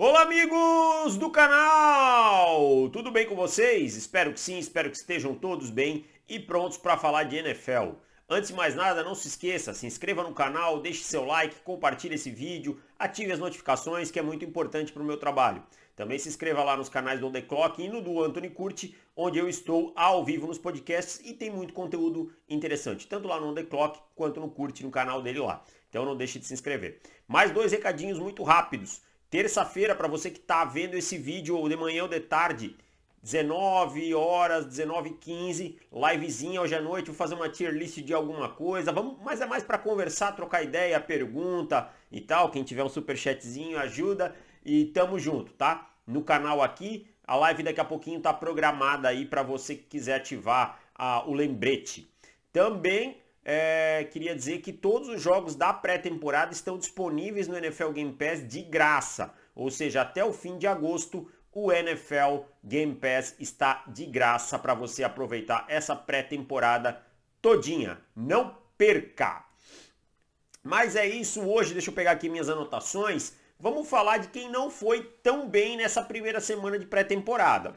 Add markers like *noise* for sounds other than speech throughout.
Olá amigos do canal! Tudo bem com vocês? Espero que sim, espero que estejam todos bem e prontos para falar de NFL. Antes de mais nada, não se esqueça, se inscreva no canal, deixe seu like, compartilhe esse vídeo, ative as notificações que é muito importante para o meu trabalho. Também se inscreva lá nos canais do The Clock e no do Anthony Curti, onde eu estou ao vivo nos podcasts e tem muito conteúdo interessante, tanto lá no The Clock quanto no Curti, no canal dele lá. Então não deixe de se inscrever. Mais dois recadinhos muito rápidos. Terça-feira, para você que está vendo esse vídeo ou de manhã ou de tarde, 19 horas, 19 15 livezinha hoje à noite, vou fazer uma tier list de alguma coisa, vamos, mas é mais para conversar, trocar ideia, pergunta e tal, quem tiver um super chatzinho ajuda e tamo junto, tá? No canal aqui, a live daqui a pouquinho tá programada aí para você que quiser ativar a, ah, o lembrete. Também é, queria dizer que todos os jogos da pré-temporada estão disponíveis no NFL Game Pass de graça. Ou seja, até o fim de agosto, o NFL Game Pass está de graça para você aproveitar essa pré-temporada todinha. Não perca! Mas é isso hoje, deixa eu pegar aqui minhas anotações. Vamos falar de quem não foi tão bem nessa primeira semana de pré-temporada.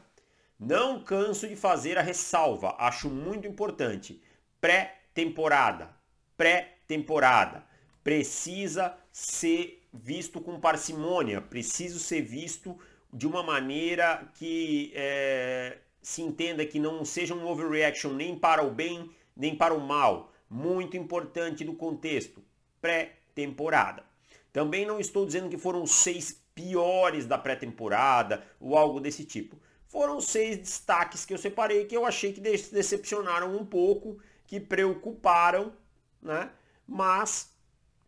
Não canso de fazer a ressalva, acho muito importante. Pré temporada. Pré-temporada. Precisa ser visto com parcimônia, preciso ser visto de uma maneira que é, se entenda que não seja um overreaction nem para o bem nem para o mal. Muito importante do contexto, pré-temporada. Também não estou dizendo que foram seis piores da pré-temporada ou algo desse tipo. Foram seis destaques que eu separei que eu achei que decepcionaram um pouco que preocuparam, né? Mas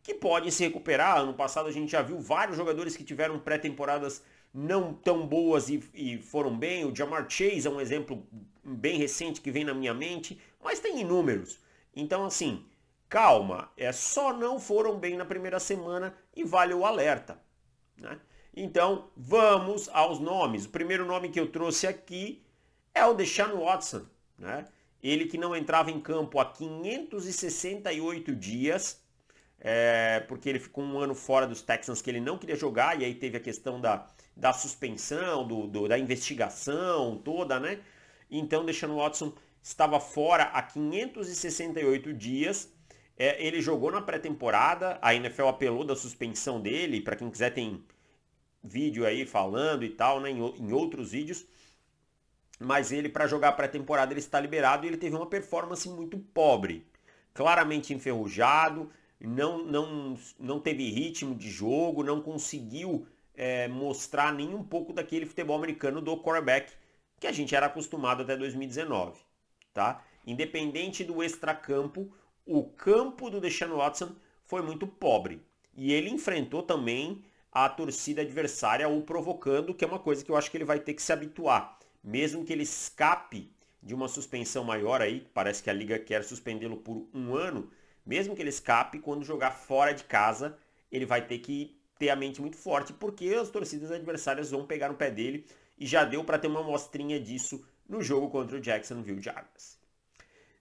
que podem se recuperar. Ano passado a gente já viu vários jogadores que tiveram pré-temporadas não tão boas e, e, foram bem. O Jamar Chase é um exemplo bem recente que vem na minha mente, mas tem inúmeros. Então, assim, calma, é só não foram bem na primeira semana e vale o alerta. Né? Então, vamos aos nomes. O primeiro nome que eu trouxe aqui é o Deshaun Watson. Né? ele que não entrava em campo há 568 dias, é, porque ele ficou um ano fora dos Texans que ele não queria jogar, e aí teve a questão da, da suspensão, do, do da investigação toda, né? Então, deixando Watson estava fora há 568 dias. É, ele jogou na pré-temporada, a NFL apelou da suspensão dele, para quem quiser tem vídeo aí falando e tal, né, em, em outros vídeos mas ele para jogar pré-temporada ele está liberado e ele teve uma performance muito pobre, claramente enferrujado, não não não teve ritmo de jogo, não conseguiu é, mostrar nem um pouco daquele futebol americano do quarterback que a gente era acostumado até 2019, tá? Independente do extracampo, o campo do Deshaun Watson foi muito pobre e ele enfrentou também a torcida adversária o provocando, que é uma coisa que eu acho que ele vai ter que se habituar mesmo que ele escape de uma suspensão maior aí, parece que a liga quer suspendê-lo por um ano, mesmo que ele escape, quando jogar fora de casa, ele vai ter que ter a mente muito forte, porque as torcidas adversárias vão pegar no pé dele e já deu para ter uma mostrinha disso no jogo contra o Jacksonville Jaguars.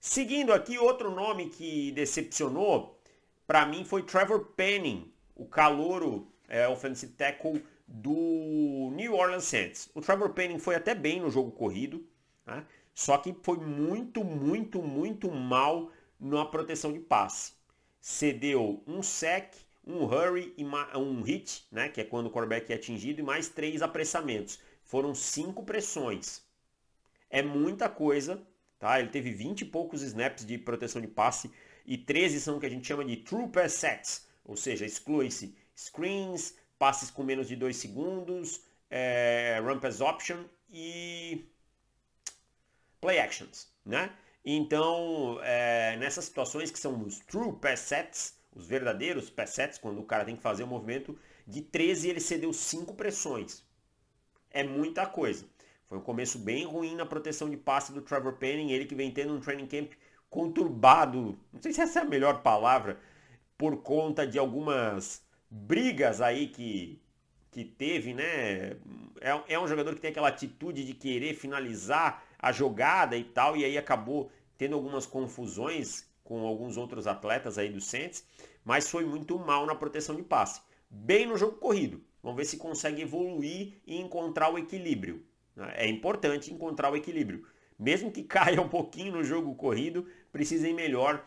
Seguindo aqui, outro nome que decepcionou, para mim foi Trevor Penning, o calouro é, offensive tackle do New Orleans Saints. O Trevor Penning foi até bem no jogo corrido, né? só que foi muito, muito, muito mal na proteção de passe. Cedeu um sec, um hurry e um hit, né? que é quando o quarterback é atingido, e mais três apressamentos. Foram cinco pressões. É muita coisa. Tá? Ele teve 20 e poucos snaps de proteção de passe e 13 são o que a gente chama de true pass sets, ou seja, exclui-se screens, passes com menos de 2 segundos, é, ramp as option e play actions, né? Então, é, nessas situações que são os true pass sets, os verdadeiros pass sets, quando o cara tem que fazer o um movimento, de 13 ele cedeu 5 pressões. É muita coisa. Foi um começo bem ruim na proteção de passe do Trevor Penning, ele que vem tendo um training camp conturbado, não sei se essa é a melhor palavra, por conta de algumas brigas aí que, que teve, né? É, é um jogador que tem aquela atitude de querer finalizar a jogada e tal, e aí acabou tendo algumas confusões com alguns outros atletas aí do Saints, mas foi muito mal na proteção de passe. Bem no jogo corrido. Vamos ver se consegue evoluir e encontrar o equilíbrio. Né? É importante encontrar o equilíbrio. Mesmo que *laughs* caia um pouquinho no jogo corrido, precisem melhor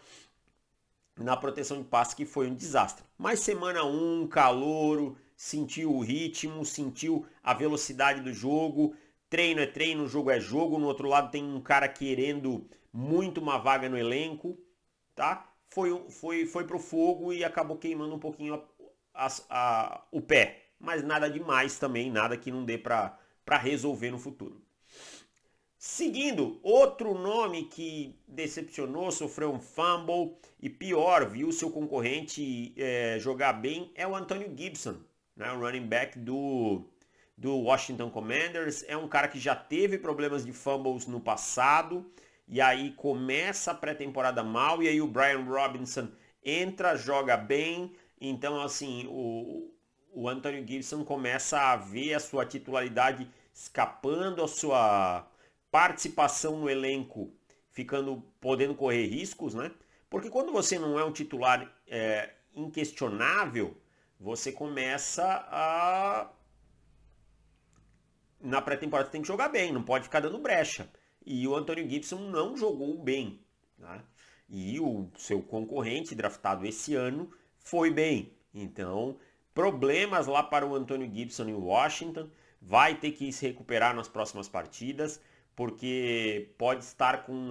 na proteção de passe, que foi um desastre. Mas semana 1, um, calouro, sentiu o ritmo, sentiu a velocidade do jogo. Treino é treino, jogo é jogo. No outro lado tem um cara querendo muito uma vaga no elenco, tá? Foi, foi, foi pro fogo e acabou queimando um pouquinho a, a, a, o pé. Mas nada demais também, nada que não dê para resolver no futuro. Seguindo, outro nome que decepcionou, sofreu um fumble e pior, viu seu concorrente é, jogar bem é o Antonio Gibson, né, o running back do, do Washington Commanders. É um cara que já teve problemas de fumbles no passado e aí começa a pré-temporada mal e aí o Brian Robinson entra, joga bem. Então, assim, o, o Antonio Gibson começa a ver a sua titularidade escapando a sua participação no elenco ficando podendo correr riscos, né? Porque quando você não é um titular é, inquestionável, você começa a na pré-temporada tem que jogar bem, não pode ficar dando brecha. E o Antônio Gibson não jogou bem, né? E o seu concorrente draftado esse ano foi bem. Então, problemas lá para o Antônio Gibson em Washington, vai ter que se recuperar nas próximas partidas porque pode estar com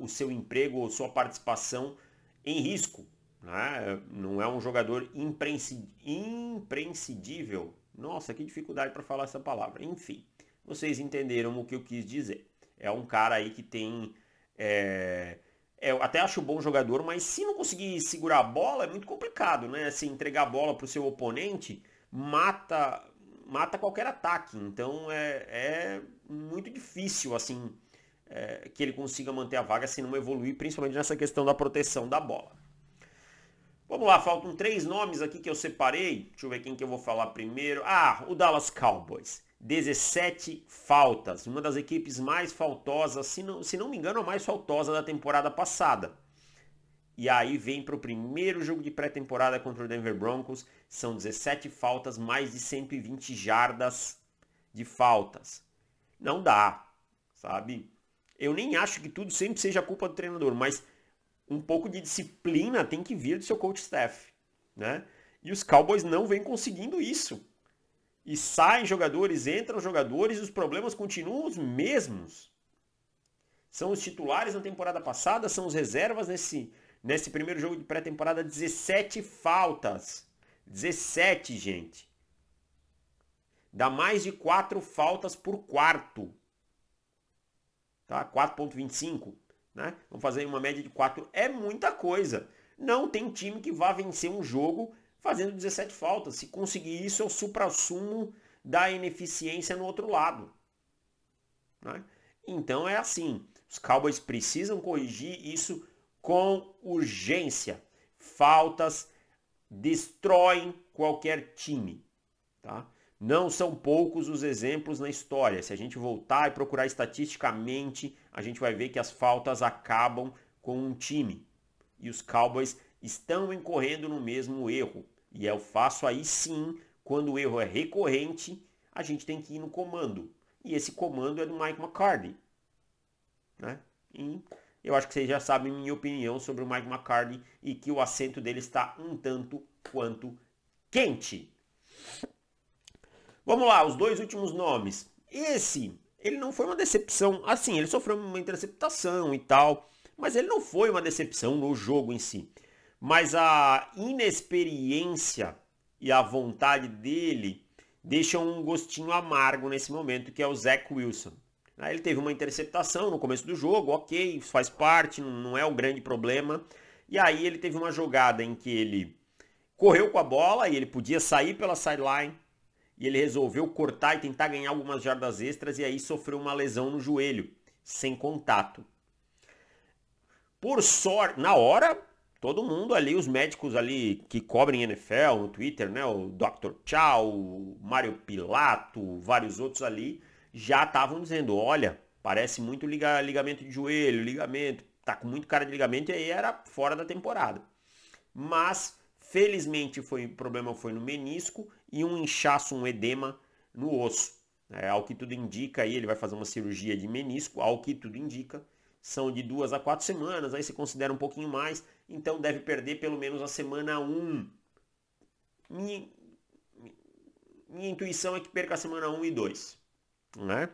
o seu emprego ou sua participação em risco. Né? Não é um jogador imprescindível. Nossa, que dificuldade para falar essa palavra. Enfim, vocês entenderam o que eu quis dizer. É um cara aí que tem. É, é eu até acho bom jogador, mas se não conseguir segurar a bola, é muito complicado, né? Se assim, entregar a bola para o seu oponente, mata mata qualquer ataque. Então é, é muito difícil, assim, é, que ele consiga manter a vaga se não evoluir, principalmente nessa questão da proteção da bola. Vamos lá, faltam três nomes aqui que eu separei. Deixa eu ver quem que eu vou falar primeiro. Ah, o Dallas Cowboys. 17 faltas, uma das equipes mais faltosas, se não, se não me engano, a mais faltosa da temporada passada. E aí vem para o primeiro jogo de pré-temporada contra o Denver Broncos, são 17 faltas, mais de 120 jardas de faltas. Não dá, sabe? Eu nem acho que tudo sempre seja culpa do treinador, mas um pouco de disciplina tem que vir do seu coach staff, né? E os Cowboys não vêm conseguindo isso. E saem jogadores, entram jogadores, os problemas continuam os mesmos. São os titulares na temporada passada, são os reservas nesse, nesse primeiro jogo de pré-temporada, 17 faltas. 17, gente. Dá mais de quatro faltas por quarto. Tá? 4.25, né? Vamos fazer uma média de 4. É muita coisa. Não tem time que vá vencer um jogo fazendo 17 faltas. Se conseguir isso, é o supra-sumo da ineficiência no outro lado. Né? Então é assim. Os Cowboys precisam corrigir isso com urgência. Faltas destroem qualquer time. Tá? Não são poucos os exemplos na história. Se a gente voltar e procurar estatisticamente, a gente vai ver que as faltas acabam com um time. E os Cowboys estão incorrendo no mesmo erro. E eu faço aí sim, quando o erro é recorrente, a gente tem que ir no comando. E esse comando é do Mike McCarthy. Né? E eu acho que vocês já sabem minha opinião sobre o Mike McCarthy e que o assento dele está um tanto quanto quente. Vamos lá, os dois últimos nomes. Esse, ele não foi uma decepção. Assim, ele sofreu uma interceptação e tal, mas ele não foi uma decepção no jogo em si. Mas a inexperiência e a vontade dele deixam um gostinho amargo nesse momento, que é o Zach Wilson. Ah, ele teve uma interceptação no começo do jogo, ok, faz parte, não é o um grande problema. E aí ele teve uma jogada em que ele correu com a bola e ele podia sair pela sideline e ele resolveu cortar e tentar ganhar algumas jardas extras e aí sofreu uma lesão no joelho, sem contato. Por sorte, na hora, todo mundo ali, os médicos ali que cobrem NFL no Twitter, né, o Dr. Chow, o Mário Pilato, vários outros ali, já estavam dizendo, olha, parece muito ligamento de joelho, ligamento, tá com muito cara de ligamento e aí era fora da temporada. Mas Felizmente foi, o problema foi no menisco e um inchaço, um edema no osso. É, ao que tudo indica, aí ele vai fazer uma cirurgia de menisco, ao que tudo indica, são de duas a quatro semanas, aí se considera um pouquinho mais, então deve perder pelo menos a semana 1. Um. Minha, minha intuição é que perca a semana 1 um e 2. Né?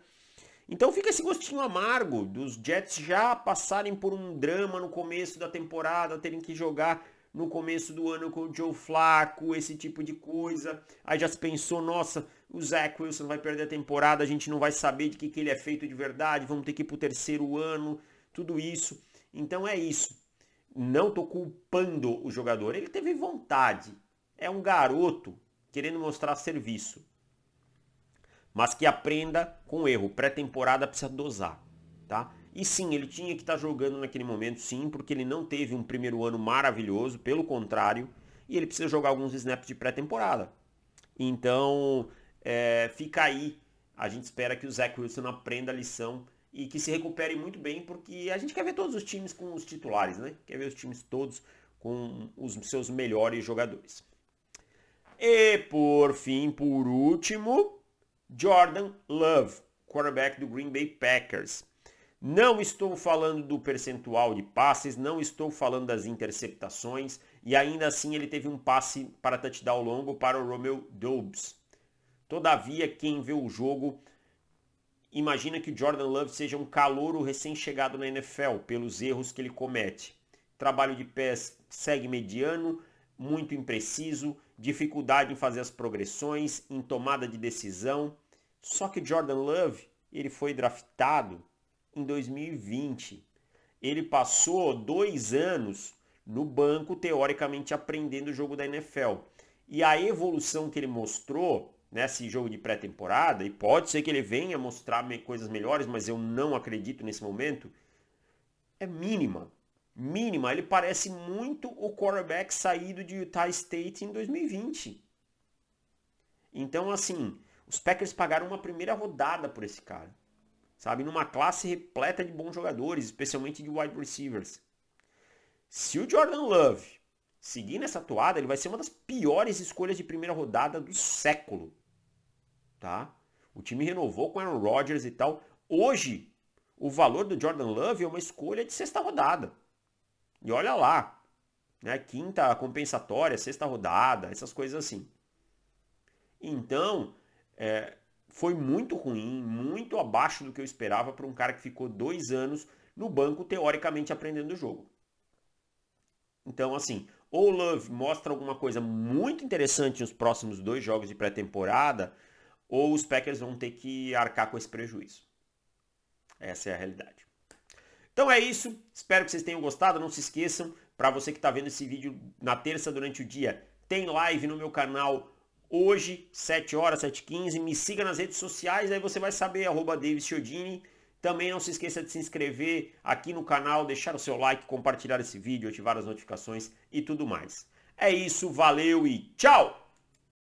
Então fica esse gostinho amargo dos Jets já passarem por um drama no começo da temporada, terem que jogar no começo do ano com o Joe Flaco, esse tipo de coisa. Aí já se pensou, nossa, o Zach Wilson vai perder a temporada, a gente não vai saber de que, que ele é feito de verdade, vamos ter que ir para o terceiro ano, tudo isso. Então é isso. Não estou culpando o jogador, ele teve vontade. É um garoto querendo mostrar serviço. Mas que aprenda com erro. Pré-temporada precisa dosar, tá? E sim, ele tinha que estar tá jogando naquele momento, sim, porque ele não teve um primeiro ano maravilhoso, pelo contrário, e ele precisa jogar alguns snaps de pré-temporada. Então, é, fica aí. A gente espera que o Zach Wilson aprenda a lição e que se recupere muito bem, porque a gente quer ver todos os times com os titulares, né? Quer ver os times todos com os seus melhores jogadores. E por fim, por último, Jordan Love, quarterback do Green Bay Packers. Não estou falando do percentual de passes, não estou falando das interceptações, e ainda assim ele teve um passe para touchdown longo para o Romeo Dobbs. Todavia, quem vê o jogo imagina que o Jordan Love seja um calouro recém-chegado na NFL, pelos erros que ele comete. Trabalho de pés segue mediano, muito impreciso, dificuldade em fazer as progressões, em tomada de decisão. Só que o Jordan Love, ele foi draftado em 2020. Ele passou dois anos no banco, teoricamente aprendendo o jogo da NFL. E a evolução que ele mostrou nesse jogo de pré-temporada, e pode ser que ele venha mostrar coisas melhores, mas eu não acredito nesse momento, é mínima. Mínima. Ele parece muito o quarterback saído de Utah State em 2020. Então, assim, os Packers pagaram uma primeira rodada por esse cara sabe? Numa classe repleta de bons jogadores, especialmente de wide receivers. Se o Jordan Love seguir nessa toada, ele vai ser uma das piores escolhas de primeira rodada do século, tá? O time renovou com Aaron Rodgers e tal. Hoje, o valor do Jordan Love é uma escolha de sexta rodada. E olha lá, né? Quinta compensatória, sexta rodada, essas coisas assim. Então, é, foi muito ruim, muito abaixo do que eu esperava para um cara que ficou dois anos no banco, teoricamente aprendendo o jogo. Então, assim, ou o Love mostra alguma coisa muito interessante nos próximos dois jogos de pré-temporada, ou os Packers vão ter que arcar com esse prejuízo. Essa é a realidade. Então é isso. Espero que vocês tenham gostado. Não se esqueçam, para você que está vendo esse vídeo na terça durante o dia, tem live no meu canal hoje, 7 horas, 7h15. Me siga nas redes sociais, aí você vai saber, arroba Davis Chiodini. Também não se esqueça de se inscrever aqui no canal, deixar o seu like, compartilhar esse vídeo, ativar as notificações e tudo mais. É isso, valeu e tchau!